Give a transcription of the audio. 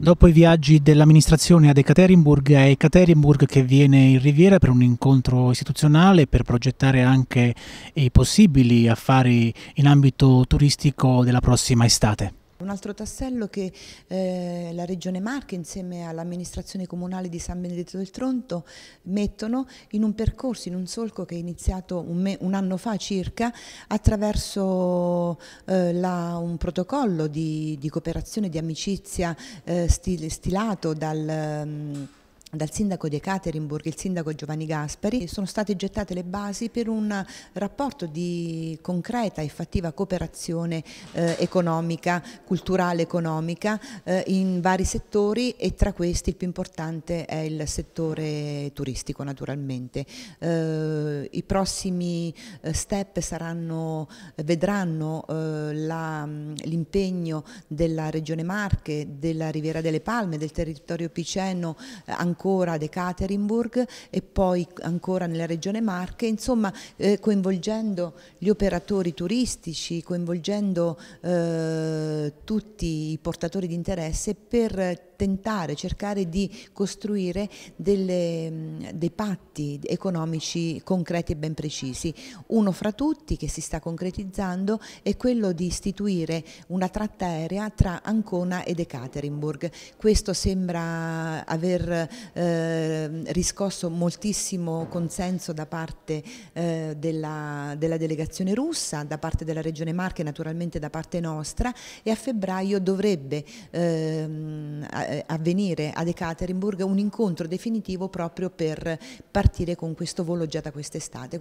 Dopo i viaggi dell'amministrazione ad Ekaterinburg, è Ekaterinburg che viene in Riviera per un incontro istituzionale per progettare anche i possibili affari in ambito turistico della prossima estate. Un altro tassello che eh, la Regione Marche insieme all'amministrazione comunale di San Benedetto del Tronto mettono in un percorso, in un solco che è iniziato un, un anno fa circa attraverso eh, la, un protocollo di, di, cooperazione, di amicizia eh, stil stilato dal... Um, dal sindaco di Ekaterinburg, il sindaco Giovanni Gaspari, sono state gettate le basi per un rapporto di concreta e fattiva cooperazione eh, economica, culturale economica eh, in vari settori e tra questi il più importante è il settore turistico naturalmente. Eh, I prossimi eh, step saranno, vedranno eh, l'impegno della Regione Marche, della Riviera delle Palme, del territorio piceno ancora eh, ancora ad Ekaterinburg e poi ancora nella regione Marche, insomma eh, coinvolgendo gli operatori turistici, coinvolgendo eh, tutti i portatori di interesse per tentare, cercare di costruire delle, dei patti economici concreti e ben precisi. Uno fra tutti che si sta concretizzando è quello di istituire una tratta aerea tra Ancona ed Ekaterinburg. Questo sembra aver eh, riscosso moltissimo consenso da parte eh, della, della delegazione russa, da parte della regione Marche, e naturalmente da parte nostra e a febbraio dovrebbe eh, eh, avvenire ad Ekaterinburg un incontro definitivo proprio per partire con questo volo già da quest'estate.